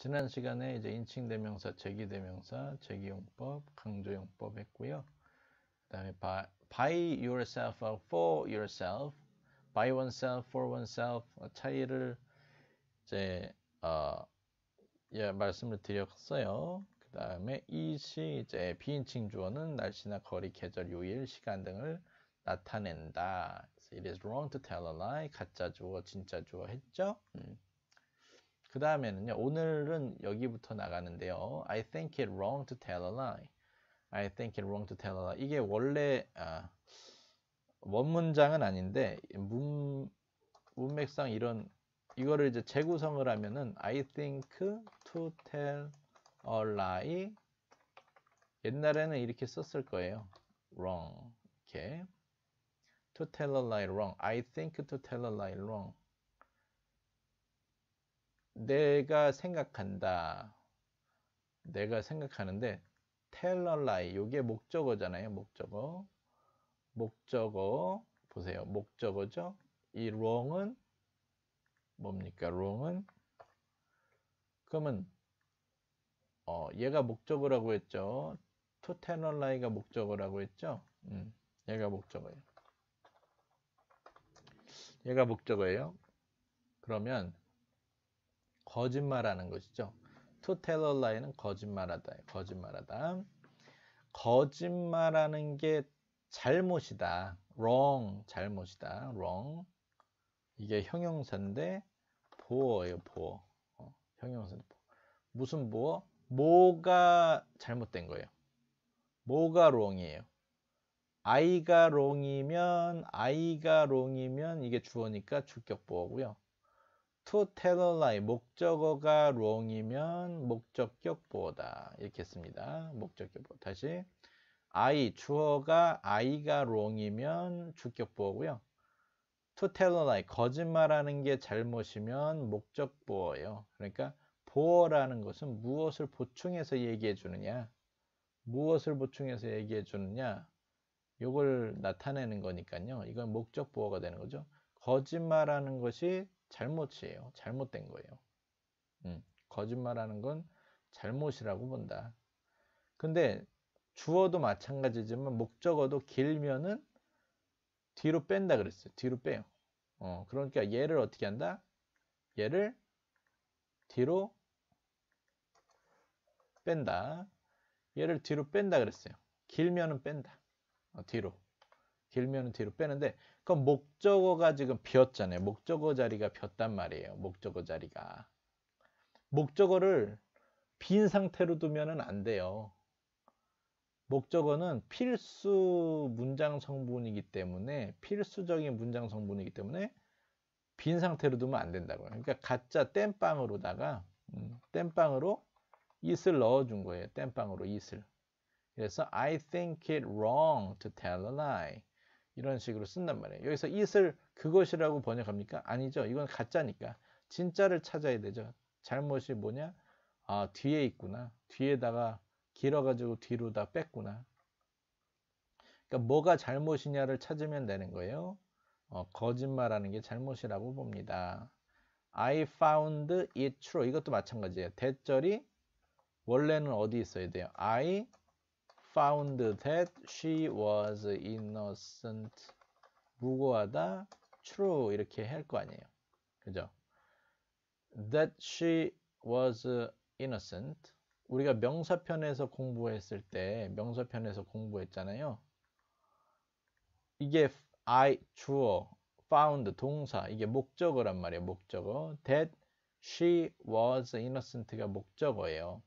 지난 시간에 이제 인칭 대명사, 제기 대명사, 제기용법, 강조용법 했고요. 그다음에 by, by yourself, for yourself, by oneself, for oneself 차이를 이제 어, 예, 말씀을 드렸어요. 그 다음에 이 시 이제 비인칭 주어는 날씨나 거리, 계절, 요일, 시간 등을 나타낸다. It is wrong to tell a lie. 가짜 주어, 진짜 주어 했죠? 음. 그 다음에는요. 오늘은 여기부터 나가는데요. I think it wrong to tell a lie. I think it wrong to tell a lie. 이게 원래 아, 원문장은 아닌데 문, 문맥상 이런 이거를 이제 재구성을 하면은 I think to tell a lie 옛날에는 이렇게 썼을 거예요. wrong. 이렇게 to tell a lie wrong. I think to tell a lie wrong. 내가 생각한다. 내가 생각하는데 텔러라이 요게 목적어잖아요. 목적어. 목적어 보세요. 목적어죠. 이 wrong은 뭡니까? wrong은 그러면 어, 얘가 목적어라고 했죠. t 테 t 라이가 목적어라고 했죠. 음, 얘가 목적어예요. 얘가 목적어예요. 그러면 거짓말하는 것이죠. To tell a lie는 거짓말하다. 거짓말하다. 거짓말하는 게 잘못이다. wrong 잘못이다. wrong 이게 형용사인데 보어예요. 보어. 어, 형용사인데 보어. 무슨 보어? 뭐가 잘못된 거예요? 뭐가 wrong이에요? 아가 wrong이면 아가 wrong이면 이게 주어니까 주격 보어고요. to tell a lie 목적어가 wrong이면 목적격보다 이렇게 씁니다. 목적격보 다시 I 주어가 I가 wrong이면 주격보고요. to tell a lie 거짓말하는 게 잘못이면 목적보어예요. 그러니까 보어라는 것은 무엇을 보충해서 얘기해 주느냐 무엇을 보충해서 얘기해 주느냐 요걸 나타내는 거니까요. 이건 목적보어가 되는 거죠. 거짓말하는 것이 잘못이에요. 잘못된 거예요. 음, 거짓말하는 건 잘못이라고 본다. 근데 주어도 마찬가지지만 목적어도 길면은 뒤로 뺀다 그랬어요. 뒤로 빼요. 어, 그러니까 얘를 어떻게 한다? 얘를 뒤로 뺀다. 얘를 뒤로 뺀다 그랬어요. 길면은 뺀다. 어, 뒤로. 길면은 뒤로 빼는데 그 목적어가 지금 비었잖아요. 목적어 자리가 비었단 말이에요. 목적어 자리가. 목적어를 빈 상태로 두면은 안 돼요. 목적어는 필수 문장 성분이기 때문에 필수적인 문장 성분이기 때문에 빈 상태로 두면 안 된다고요. 그러니까 가짜 땜빵으로다가 음, 땜빵으로 it을 넣어준 거예요. 땜빵으로 it을. 그래서 I think it wrong to tell a lie. 이런 식으로 쓴단 말이에요. 여기서 it을 그것이라고 번역합니까? 아니죠. 이건 가짜니까. 진짜를 찾아야 되죠. 잘못이 뭐냐? 아, 뒤에 있구나. 뒤에다가 길어가지고 뒤로 다 뺐구나. 그러니까 뭐가 잘못이냐를 찾으면 되는 거예요. 어, 거짓말하는 게 잘못이라고 봅니다. I found it true. 이것도 마찬가지예요. 대절이 원래는 어디 있어야 돼요? I found that she was innocent. 무고하다, true 이렇게 할 거 아니에요. 그죠? That she was innocent. 우리가 명사편에서 공부했을 때 명사편에서 공부했잖아요. 이게 I 주어, found 동사 이게 목적어란 말이에요. 목적어. That she was innocent가 목적어예요.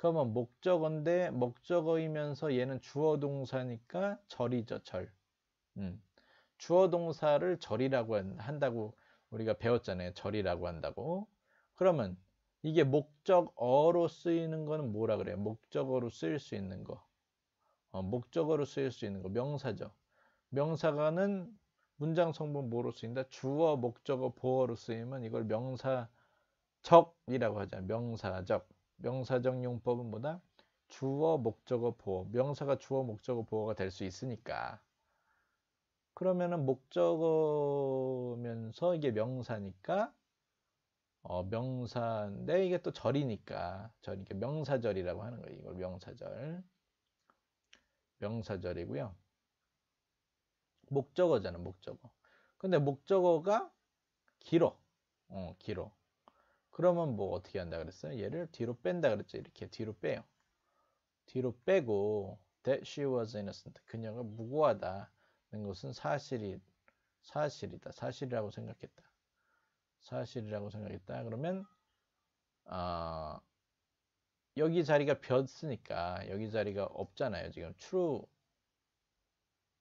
그러면 목적어인데 목적어이면서 얘는 주어 동사니까 절이죠 절. 음. 주어 동사를 절이라고 한다고 우리가 배웠잖아요. 절이라고 한다고. 그러면 이게 목적어로 쓰이는 거는 뭐라 그래요? 목적어로 쓰일 수 있는 거. 어, 목적어로 쓰일 수 있는 거. 명사죠. 명사가는 문장 성분 뭐로 쓰인다? 주어, 목적어, 보어로 쓰이면 이걸 명사적이라고 하잖아요. 명사적. 명사적 용법은 뭐다? 주어, 목적어, 보어. 명사가 주어, 목적어, 보어가 될 수 있으니까. 그러면은 목적어면서 이게 명사니까 어, 명사인데 이게 또 절이니까 절 이게 그러니까 명사절이라고 하는 거예요. 이걸 명사절. 명사절이고요. 목적어잖아, 목적어. 근데 목적어가 길어. 어, 길어. 그러면 뭐 어떻게 한다 그랬어요? 얘를 뒤로 뺀다 그랬죠. 이렇게 뒤로 빼요. 뒤로 빼고 that she was innocent. 그녀가 무고하다는 것은 사실이 사실이다. 사실이라고 생각했다. 사실이라고 생각했다. 그러면 어, 여기 자리가 변했으니까 여기 자리가 없잖아요. 지금 true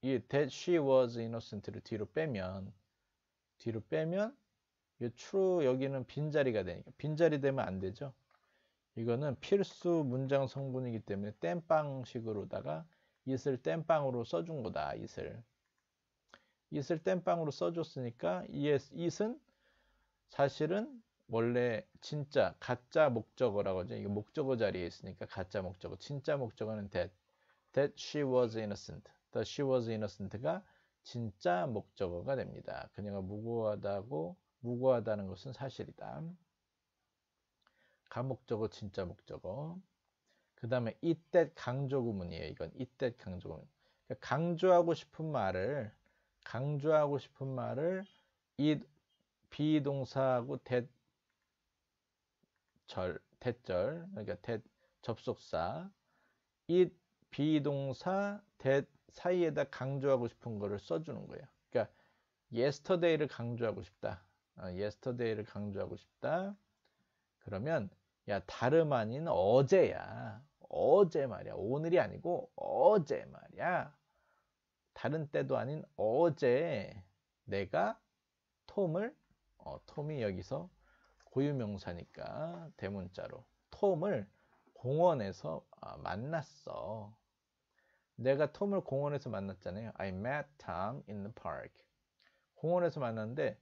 이 that she was innocent를 뒤로 빼면 뒤로 빼면 이 true 여기는 빈자리가 되니까 빈자리 되면 안 되죠. 이거는 필수 문장 성분이기 때문에 땜빵식으로다가 이슬 땜빵으로 써준 거다. 이슬. 이슬 땜빵으로 써줬으니까 이슬은 사실은 원래 진짜 가짜 목적어라고 하죠. 이거 목적어 자리에 있으니까 가짜 목적어. 진짜 목적어는 that. That she was innocent. The she was innocent가 진짜 목적어가 됩니다. 그녀가 무고하다고 무고하다는 것은 사실이다. 가목적어 진짜 목적어 그 다음에 이때 강조구문이에요. 이건 이때 강조구문. 그러니까 강조하고 싶은 말을 강조하고 싶은 말을 이 비동사하고 대절 대절 그러니까 대 접속사 이 비동사 대 사이에다 강조하고 싶은 거를 써주는 거예요. 그러니까 yesterday를 강조하고 싶다. 어, yesterday를 강조하고 싶다. 그러면 야 다름 아닌 어제야. 어제 말이야. 오늘이 아니고 어제 말이야. 다른 때도 아닌 어제 내가 톰을 어, 톰이 여기서 고유명사니까 대문자로 톰을 공원에서 아, 만났어. 내가 톰을 공원에서 만났잖아요. I met Tom in the park. 공원에서 만났는데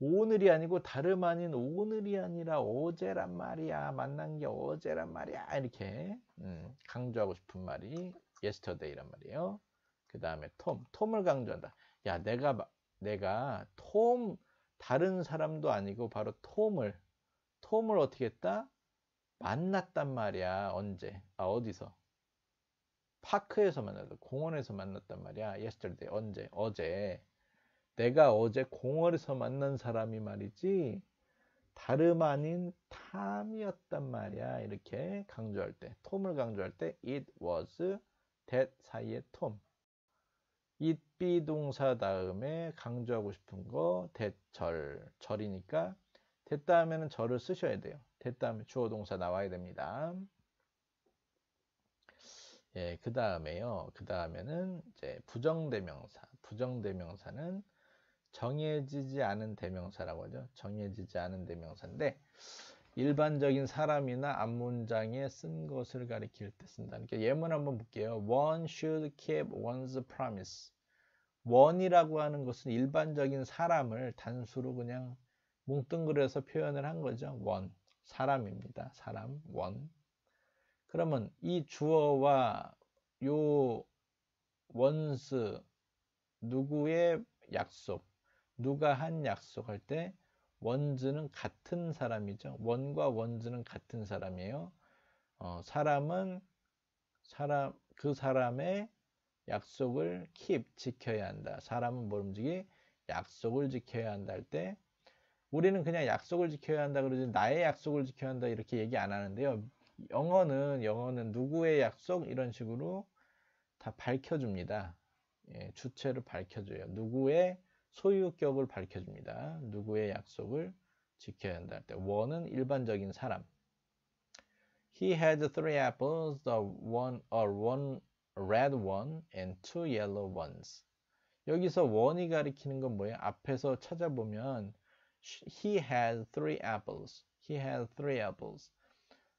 오늘이 아니고 다름 아닌 오늘이 아니라 어제란 말이야. 만난 게 어제란 말이야. 이렇게 음, 강조하고 싶은 말이 yesterday란 말이에요. 그 다음에 톰, 톰을 강조한다. 야, 내가 내가 톰 다른 사람도 아니고 바로 톰을 톰을 어떻게 했다? 만났단 말이야. 언제? 아, 어디서? 파크에서 만났다. 공원에서 만났단 말이야. yesterday. 언제? 어제. 내가 어제 공원에서 만난 사람이 말이지 다름 아닌 탐이었단 말이야. 이렇게 강조할 때, 톰을 강조할 때 it was, that 사이에 톰. it be 동사 다음에 강조하고 싶은 거 대절, 절이니까 됐다 하면은 절을 쓰셔야 돼요. 됐다 하면 주어 동사 나와야 됩니다. 예, 그 다음에요. 그 다음에는 이제 부정대명사. 부정대명사는 정해지지 않은 대명사라고 하죠. 정해지지 않은 대명사인데 일반적인 사람이나 앞문장에 쓴 것을 가리킬 때 쓴다는 게 예문 한번 볼게요. One should keep one's promise. 원이라고 하는 것은 일반적인 사람을 단수로 그냥 뭉뚱그려서 표현을 한 거죠. 원, 사람입니다. 사람, 원. 그러면 이 주어와 요 원스 누구의 약속 누가 한 약속할 때 원즈는 같은 사람이죠. 원과 원즈는 같은 사람이에요. 어, 사람은 사람 그 사람의 약속을 keep 지켜야 한다. 사람은 모름지기 약속을 지켜야 한다 할 때 우리는 그냥 약속을 지켜야 한다 그러지 나의 약속을 지켜야 한다 이렇게 얘기 안 하는데요. 영어는 영어는 누구의 약속 이런 식으로 다 밝혀줍니다. 예, 주체를 밝혀줘요. 누구의 소유격을 밝혀줍니다. 누구의 약속을 지켜야 한다 할때 one은 일반적인 사람 He had three apples, the one, or one red one and two yellow ones. 여기서 one이 가리키는 건 뭐예요? 앞에서 찾아보면 he had three apples. he had three apples.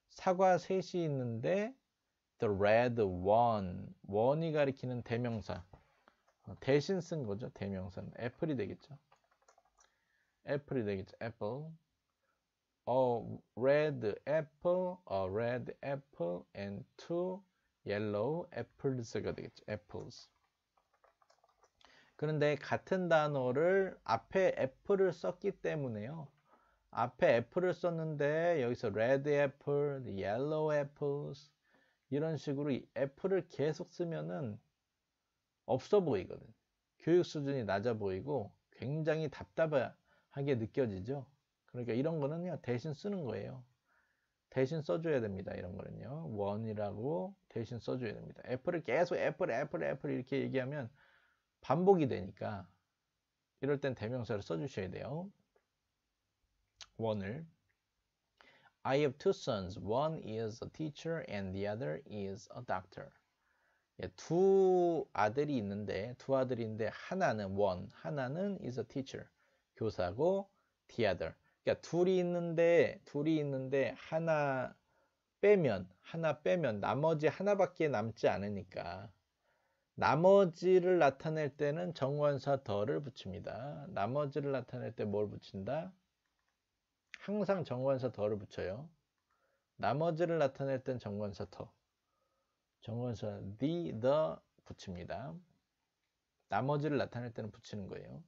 사과 셋이 있는데 the red one, one이 가리키는 대명사. 어, 대신 쓴 거죠. 대명사는 애플이 되겠죠. 애플이 되겠죠. 애플. A red apple, a red apple, and two yellow apples가 되겠죠. apples. 그런데 같은 단어를 앞에 애플을 썼기 때문에요. 앞에 애플을 썼는데 여기서 red apple, yellow apples 이런 식으로 애플을 계속 쓰면은 없어 보이거든. 교육 수준이 낮아 보이고 굉장히 답답하게 느껴지죠. 그러니까 이런 거는요, 대신 쓰는 거예요. 대신 써줘야 됩니다. 이런 거는요. 원이라고 대신 써줘야 됩니다. 애플을 계속 애플, 애플, 애플 이렇게 얘기하면 반복이 되니까 이럴 땐 대명사를 써주셔야 돼요. 원을 I have two sons. One is a teacher and the other is a doctor. 예, 두 아들이 있는데 두 아들인데 하나는 원, 하나는 is a teacher 교사고 the other 그러니까 둘이 있는데 둘이 있는데 하나 빼면 하나 빼면 나머지 하나밖에 남지 않으니까 나머지를 나타낼 때는 정관사 더를 붙입니다. 나머지를 나타낼 때 뭘 붙인다? 항상 정관사 더를 붙여요. 나머지를 나타낼 땐 정관사 더. 정원사 the, the 붙입니다. 나머지를 나타낼 때는 붙이는 거예요.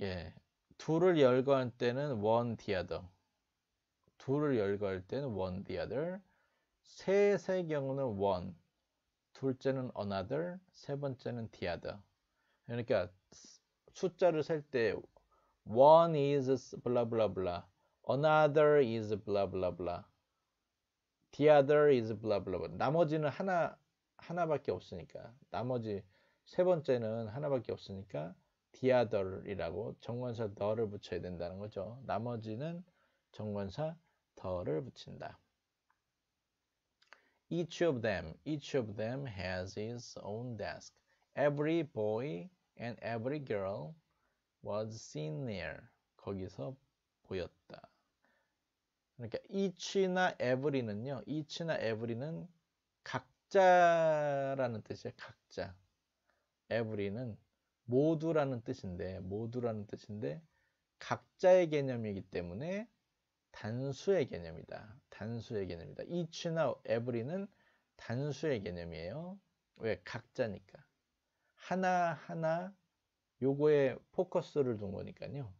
예, 둘을 열거할 때는 one the other. 둘을 열거할 때는 one the other. 셋의 경우는 one. 둘째는 another. 세 번째는 the other. 그러니까 숫자를 셀 때 one is 블라블라블라, another is 블라블라블라. The other is blah blah blah. 나머지는 하나 하나밖에 없으니까 나머지 세 번째는 하나밖에 없으니까 the other이라고 정관사 the를 붙여야 된다는 거죠. 나머지는 정관사 the를 붙인다. Each of them, each of them has his own desk. Every boy and every girl was seen there. 거기서 보였다. 그러니까 each나 every는요. each나 every는 각자라는 뜻이에요. 각자. every는 모두라는 뜻인데 모두라는 뜻인데 각자의 개념이기 때문에 단수의 개념이다. 단수의 개념이다. each나 every는 단수의 개념이에요. 왜? 각자니까. 하나하나 요거에 포커스를 둔 거니까요.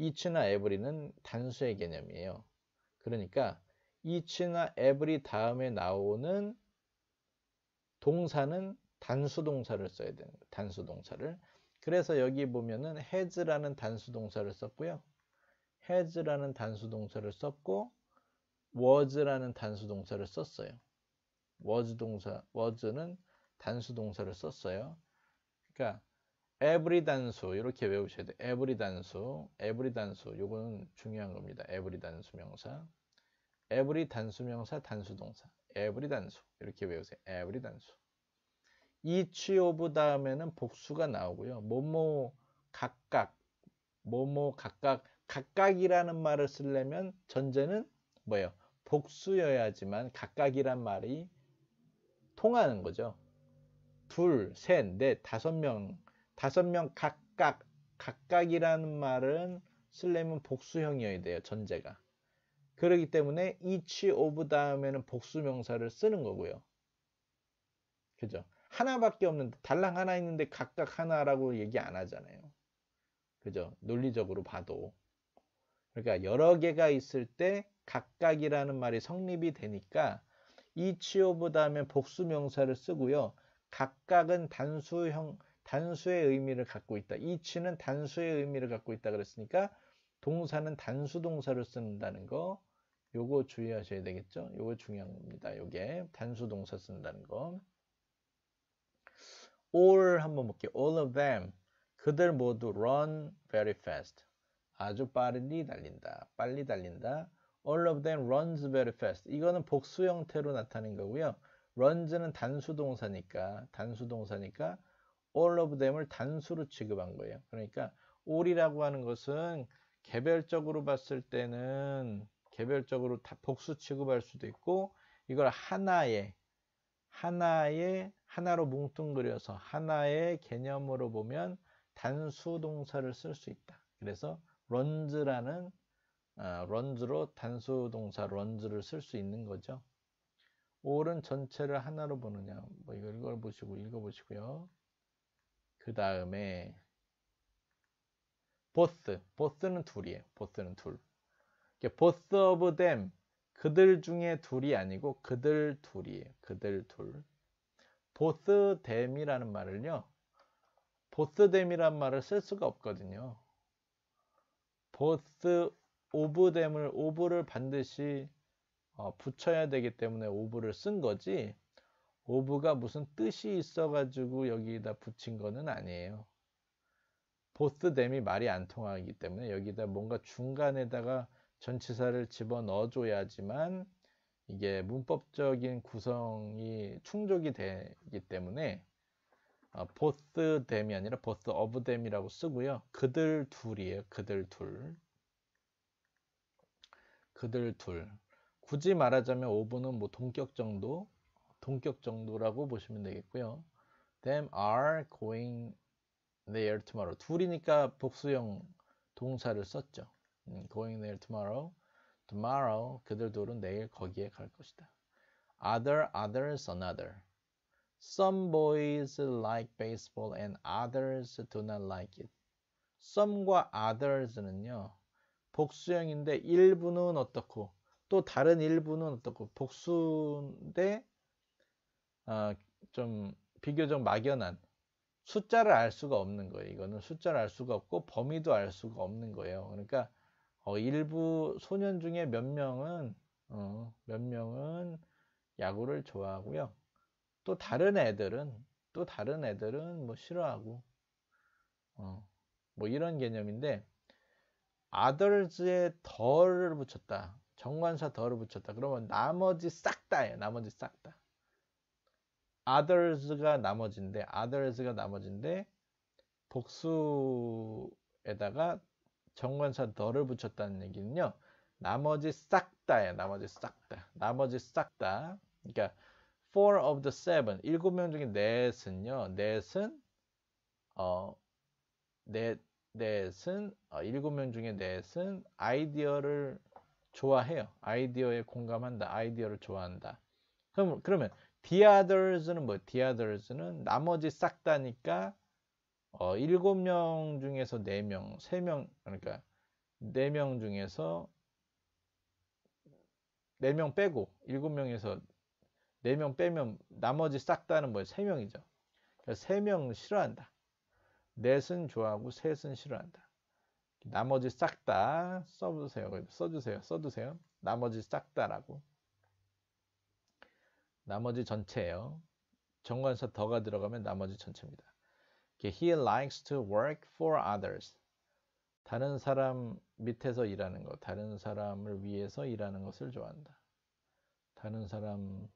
이츠나 에브리는 단수의 개념이에요. 그러니까 이츠나 에브리 다음에 나오는 동사는 단수 동사를 써야 되는 거예요. 단수 동사를. 그래서 여기 보면은 has라는 단수 동사를 썼고요. has라는 단수 동사를 썼고 was라는 단수 동사를 썼어요. was 동사 was는 단수 동사를 썼어요. 그러니까 에브리 단수 이렇게 외우셔야 돼. 에브리 단수, 에브리 단수. 요거는 중요한 겁니다. 에브리 단수 명사. 에브리 단수 명사 단수 동사. 에브리 단수 이렇게 외우세요. 에브리 단수. each of 다음에는 복수가 나오고요. 뭐뭐 각각 뭐뭐 각각 각각이라는 말을 쓰려면 전제는 뭐예요? 복수여야지만 각각이란 말이 통하는 거죠. 둘, 셋, 넷, 다섯 명 다섯 명 각각 각각이라는 말은 쓰려면 복수형이어야 돼요. 전제가. 그렇기 때문에 each of 다음에는 복수명사를 쓰는 거고요. 그죠? 하나밖에 없는데 달랑 하나 있는데 각각 하나라고 얘기 안 하잖아요. 그죠? 논리적으로 봐도. 그러니까 여러 개가 있을 때 각각이라는 말이 성립이 되니까 each of 다음에 복수명사를 쓰고요. 각각은 단수형 단수의 의미를 갖고 있다. 이치는 단수의 의미를 갖고 있다 그랬으니까 동사는 단수 동사를 쓴다는 거 요거 주의하셔야 되겠죠. 요거 중요한겁니다 요게 단수 동사 쓴다는 거. all 한번 볼게요. all of them 그들 모두 run very fast 아주 빠르게 달린다. 빨리 달린다. all of them runs very fast 이거는 복수 형태로 나타낸 거고요. runs는 단수 동사니까 단수 동사니까 all of them을 단수로 취급한 거예요. 그러니까 all이라고 하는 것은 개별적으로 봤을 때는 개별적으로 다 복수 취급할 수도 있고 이걸 하나의 하나의 하나로 뭉뚱그려서 하나의 개념으로 보면 단수 동사를 쓸 수 있다. 그래서 runs라는 아, run로 단수 동사 run를 쓸 수 있는 거죠. 올은 전체를 하나로 보느냐 뭐 이걸 보시고 읽어보시고요. 그 다음에 보스, 보스는 둘이에요. 보스는 둘. 보스 오브 댐, 그들 중에 둘이 아니고 그들 둘이에요. 그들 둘. 보스 댐이라는 말을요. 보스 댐이란 말을 쓸 수가 없거든요. 보스 오브 댐을 오브를 반드시 어, 붙여야 되기 때문에 오브를 쓴 거지 오브가 무슨 뜻이 있어가지고 여기다 붙인 거는 아니에요. 보스 댐이 말이 안 통하기 때문에 여기다 뭔가 중간에다가 전치사를 집어 넣어줘야지만 이게 문법적인 구성이 충족이 되기 때문에 어, 보스 댐이 아니라 보스 어브 댐이라고 쓰고요. 그들 둘이에요. 그들 둘. 그들 둘. 굳이 말하자면 오브는 뭐 동격 정도, 본격 정도라고 보시면 되겠고요. Them are going there tomorrow. 둘이니까 복수형 동사를 썼죠. going there tomorrow. tomorrow 그들들은 내일 거기에 갈 것이다. other others another. Some boys like baseball and others do not like it. some과 others는요. 복수형인데 일부는 어떻고 또 다른 일부는 어떻고 복수인데 좀 비교적 막연한 숫자를 알 수가 없는 거예요. 이거는 숫자를 알 수가 없고 범위도 알 수가 없는 거예요. 그러니까 어, 일부 소년 중에 몇 명은 어, 몇 명은 야구를 좋아하고요. 또 다른 애들은 또 다른 애들은 뭐 싫어하고 어, 뭐 이런 개념인데 아들 h 에 덜을 붙였다. 정관사 덜을 붙였다. 그러면 나머지 싹 다예요. 나머지 싹 다. others가 나머지인데 others가 나머지인데 복수에다가 정관사 더를 붙였다는 얘기는요. 나머지 싹 다야. 나머지 싹 다. 나머지 싹 다. 그러니까 four of the seven 일곱 명 중에 넷은요. 넷은 어넷 넷은 일곱 명 중에 넷은 아이디어를 좋아해요. 아이디어에 공감한다. 아이디어를 좋아한다. 그럼 그러면 the others는 뭐 the others는 나머지 싹 다니까 어 7명 중에서 4명, 3명 그러니까 4명 중에서 4명 빼고 7명에서 4명 빼면 나머지 싹 다는 뭐 3명이죠. 그러니 3명 싫어한다. 넷은 좋아하고 셋은 싫어한다. 나머지 싹 다 써주세요. 써주세요. 써주세요. 나머지 싹 다라고. 나머지 전체예요. 정관사 더가 들어가면 나머지 전체입니다. He likes to work for others. 다른 사람 밑에서 일하는 것, 다른 사람을 위해서 일하는 것을 좋아한다. 다른 사람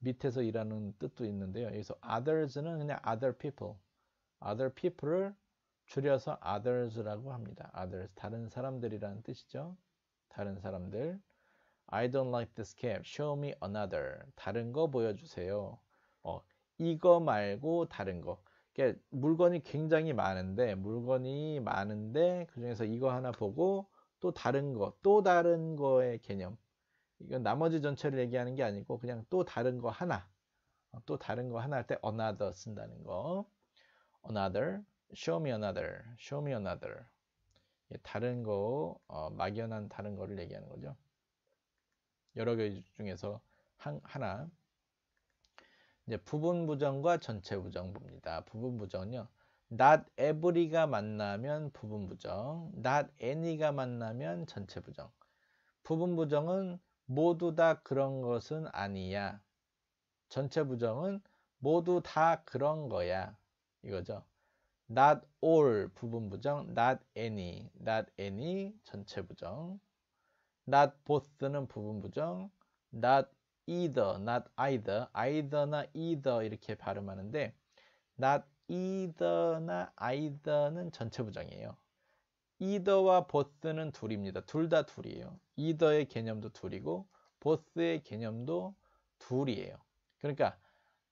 밑에서 일하는 뜻도 있는데요. 여기서 others는 그냥 other people, other people을 줄여서 others라고 합니다. others, 다른 사람들이라는 뜻이죠. 다른 사람들. I don't like this cap. Show me another. 다른 거 보여주세요. 어, 이거 말고 다른 거. 그러니까 물건이 굉장히 많은데 물건이 많은데 그중에서 이거 하나 보고 또 다른 거, 또 다른 거의 개념. 이건 나머지 전체를 얘기하는 게 아니고 그냥 또 다른 거 하나. 어, 또 다른 거 하나 할 때 another 쓴다는 거. another, show me another, show me another. 예, 다른 거, 어, 막연한 다른 거를 얘기하는 거죠. 여러 개 중에서 한, 하나 이제 부분 부정과 전체 부정입니다. 부분 부정은요. not every가 만나면 부분 부정, not any가 만나면 전체 부정. 부분 부정은 모두 다 그런 것은 아니야. 전체 부정은 모두 다 그런 거야. 이거죠. not all 부분 부정, not any, not any 전체 부정. not both는 부분 부정, not either, not either, either나 either 이렇게 발음하는데 not either나 either는 전체 부정이에요. either와 both는 둘입니다. 둘 다 둘이에요. either의 개념도 둘이고 both의 개념도 둘이에요. 그러니까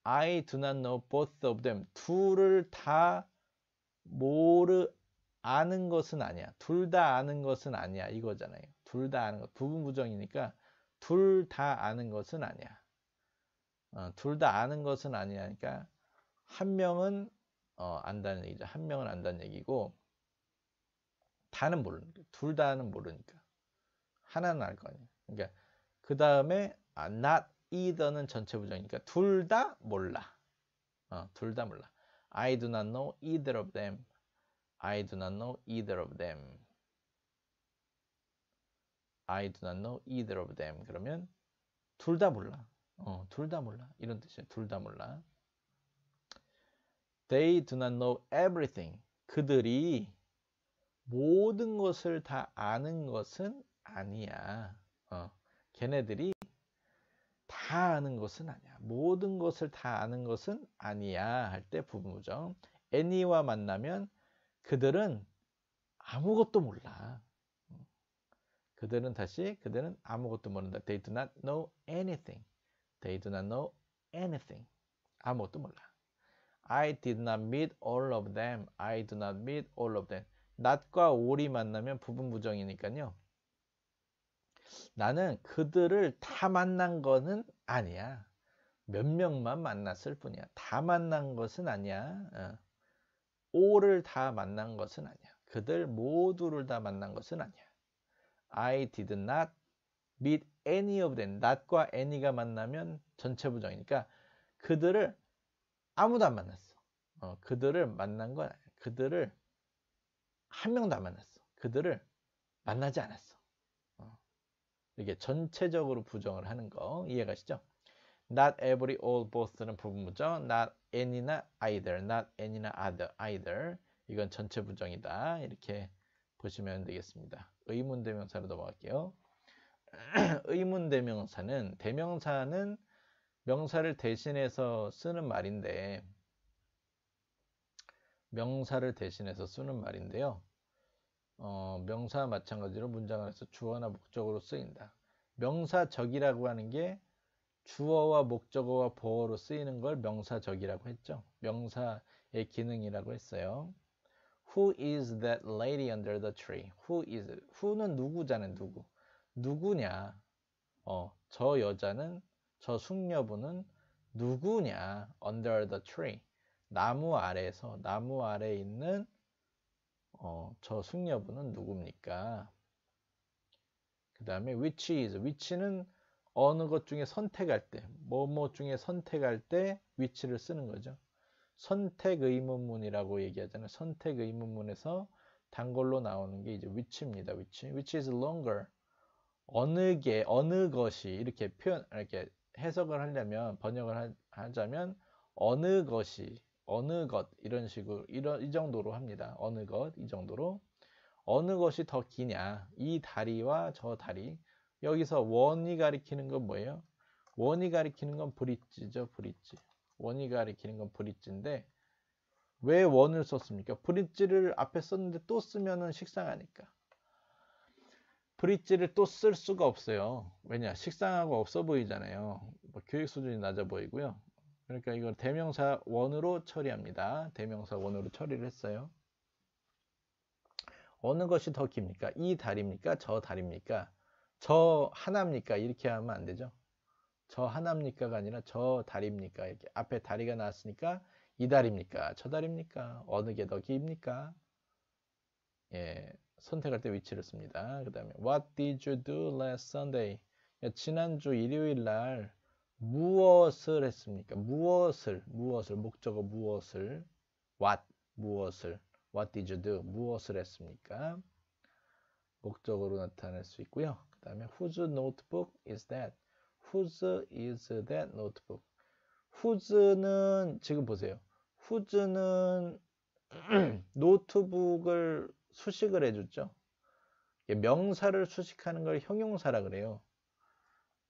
I do not know both of them. 둘을 다 모르 아는 것은 아니야. 둘 다 아는 것은 아니야. 이거잖아요. 둘다 아는 것 부분 부정이니까 둘 다 아는 것은 아니야. 어, 둘다 아는 것은 아니야. 니까한 명은 어, 안다는 얘기죠. 한 명은 안다는 얘기고 다는 모르니까 둘 다는 모르니까 하나는 알거 아니야. 그러니까 그 다음에 아, not either는 전체 부정이니까 둘 다 몰라. 어, 둘다 몰라. I do not know either of them. I do not know either of them. I do not know either of them. 그러면 둘 다 몰라. 어, 둘다 몰라. 이런 뜻이에요. 둘 다 몰라. They do not know everything. 그들이 모든 것을 다 아는 것은 아니야. 어, 걔네들이 다 아는 것은 아니야. 모든 것을 다 아는 것은 아니야. 할 때 부부죠. 애니와 만나면 그들은 아무것도 몰라. 그들은 다시 그들은 아무것도 모른다. They do not know anything. They do not know anything. 아무것도 몰라. I did not meet all of them. I do not meet all of them. 낫과 올이 만나면 부분 부정이니까요. 나는 그들을 다 만난 거는 아니야. 몇 명만 만났을 뿐이야. 다 만난 것은 아니야. 올을 어. 다 만난 것은 아니야. 그들 모두를 다 만난 것은 아니야. I did not meet any of them. not과 any가 만나면 전체 부정이니까 그들을 아무도 안 만났어. 어, 그들을 만난 건 아니야. 그들을 한 명도 안 만났어. 그들을 만나지 않았어. 어. 이게 전체적으로 부정을 하는 거 이해가시죠? Not every, all, both는 부분부정 Not any나 either, not any나 other, either. 이건 전체 부정이다. 이렇게 보시면 되겠습니다. 의문대명사로 넘어갈게요. 의문대명사는 대명사는 명사를 대신해서 쓰는 말인데 명사를 대신해서 쓰는 말인데요. 어, 명사 마찬가지로 문장 안에서 주어나 목적으로 쓰인다. 명사적이라고 하는 게 주어와 목적어와 보어로 쓰이는 걸 명사적이라고 했죠. 명사의 기능이라고 했어요. Who is that lady under the tree? Who is it? Who는 누구자는 누구? 누구냐? 어, 저 여자는 저 숙녀분은 누구냐? Under the tree. 나무 아래에서 나무 아래 에 있는 어, 저 숙녀분은 누굽니까? 그 다음에 which is which는 어느 것 중에 선택할 때 뭐뭐 중에 선택할 때 위치를 쓰는 거죠. 선택 의문문이라고 얘기하잖아요. 선택 의문문에서 단골로 나오는 게 이제 w h 입니다 which, which is longer. 어느 게, 어느 것이 이렇게 표현, 이렇게 해석을 하려면 번역을 하, 자면 어느 것이, 어느 것 이런 식으로 이런 이 정도로 합니다. 어느 것 이 정도로 어느 것이 더 기냐? 이 다리와 저 다리. 여기서 원이 가리키는 건 뭐예요? 원이 가리키는 건 브릿지죠, 브릿지. 원이 가리키는 건 브릿지인데 왜 원을 썼습니까? 브릿지를 앞에 썼는데 또 쓰면은 식상하니까. 브릿지를 또 쓸 수가 없어요. 왜냐? 식상하고 없어 보이잖아요. 뭐 교육 수준이 낮아 보이고요. 그러니까 이걸 대명사 원으로 처리합니다. 대명사 원으로 처리를 했어요. 어느 것이 더 깁니까? 이 다리입니까? 저 다리입니까? 저 하나입니까? 이렇게 하면 안 되죠. 저 하나입니까가 아니라 저 다리입니까? 이렇게 앞에 다리가 나왔으니까 이 다리입니까? 저 다리입니까? 어느 게더 깁니까? 예, 선택할 때 위치를 씁니다. 그 다음에 What did you do last Sunday? 예, 지난주 일요일 날 무엇을 했습니까? 무엇을, 무엇을, 목적어 무엇을 What, 무엇을 What did you do? 무엇을 했습니까? 목적으로 나타낼 수 있고요. 그 다음에 Whose notebook is that? whose is that notebook? whose는 지금 보세요. whose는 노트북을 수식을 해줬죠. 명사를 수식하는 걸 형용사라 그래요.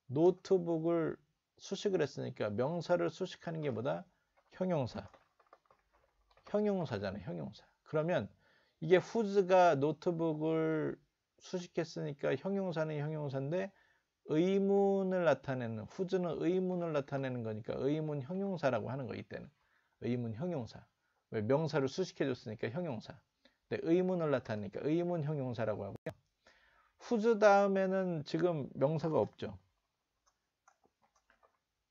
노트북을 수식을 했으니까 명사를 수식하는 게 뭐다? 형용사. 형용사잖아요. 형용사. 그러면 이게 후즈가 노트북을 수식했으니까 형용사는 형용사인데 의문을 나타내는 후즈는 의문을 나타내는 거니까 의문 형용사라고 하는 거 이때는 의문 형용사 왜 명사를 수식해 줬으니까 형용사 근데 의문을 나타내니까 의문 형용사라고 하고요 후즈 다음에는 지금 명사가 없죠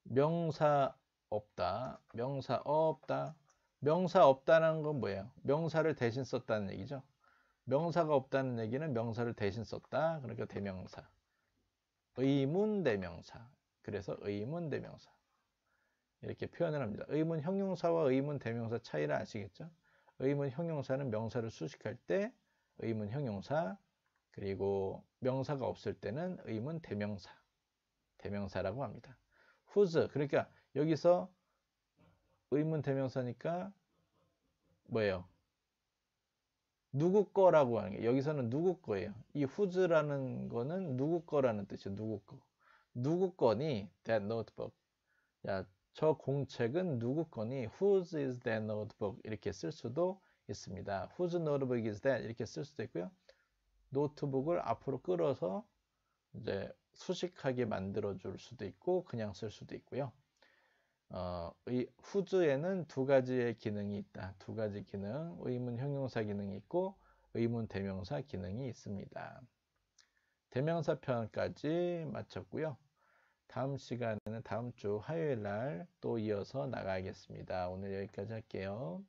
명사 없다 명사 없다 명사 없다는 건 뭐예요 명사를 대신 썼다는 얘기죠 명사가 없다는 얘기는 명사를 대신 썼다 그러니까 대명사 의문대명사. 그래서 의문대명사. 이렇게 표현을 합니다. 의문 형용사와 의문 대명사 차이를 아시겠죠? 의문 형용사는 명사를 수식할 때 의문 형용사, 그리고 명사가 없을 때는 의문 대명사, 대명사라고 합니다. whose, 그러니까 여기서 의문 대명사니까 뭐예요? 누구 거라고 하는 게 여기서는 누구 거예요. 이 후즈라는 거는 누구 거라는 뜻이에요. 누구 거. 누구 거니? That notebook. 야, 저 공책은 누구 거니? Whose is that notebook? 이렇게 쓸 수도 있습니다. Whose notebook is that? 이렇게 쓸 수도 있고요. 노트북을 앞으로 끌어서 이제 수식하게 만들어 줄 수도 있고 그냥 쓸 수도 있고요. 어, 이후주에는두 가지의 기능이 있다. 두 가지 기능, 의문 형용사 기능이 있고 의문 대명사 기능이 있습니다. 대명사 편까지 마쳤고요. 다음 시간에는 다음 주 화요일 날 또 이어서 나가겠습니다. 오늘 여기까지 할게요.